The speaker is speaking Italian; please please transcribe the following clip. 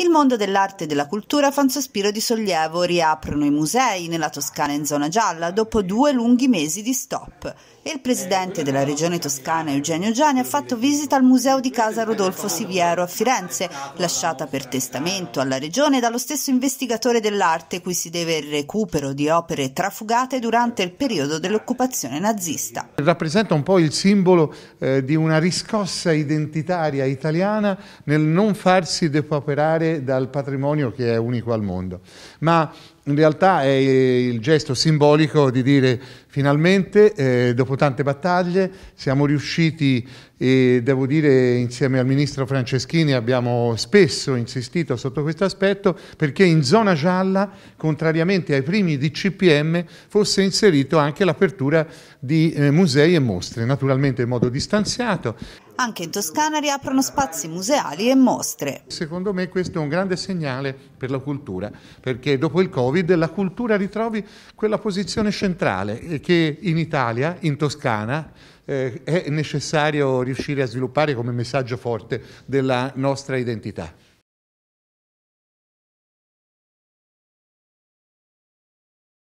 il mondo dell'arte e della cultura fa un sospiro di sollievo, riaprono i musei nella Toscana in zona gialla dopo due lunghi mesi di stop e il presidente della regione toscana Eugenio Giani ha fatto visita al museo di casa Rodolfo Siviero a Firenze, lasciata per testamento alla regione dallo stesso investigatore dell'arte cui si deve il recupero di opere trafugate durante il periodo dell'occupazione nazista. Rappresenta un po' il simbolo eh, di una riscossa identitaria italiana nel non farsi depauperare dal patrimonio che è unico al mondo. Ma in realtà è il gesto simbolico di dire finalmente, eh, dopo tante battaglie, siamo riusciti e devo dire insieme al ministro Franceschini abbiamo spesso insistito sotto questo aspetto perché in zona gialla, contrariamente ai primi DCPM, fosse inserito anche l'apertura di eh, musei e mostre, naturalmente in modo distanziato. Anche in Toscana riaprono spazi museali e mostre. Secondo me questo è un grande segnale per la cultura, perché dopo il Covid la cultura ritrovi quella posizione centrale eh, che in Italia, in Toscana, eh, è necessario riuscire a sviluppare come messaggio forte della nostra identità.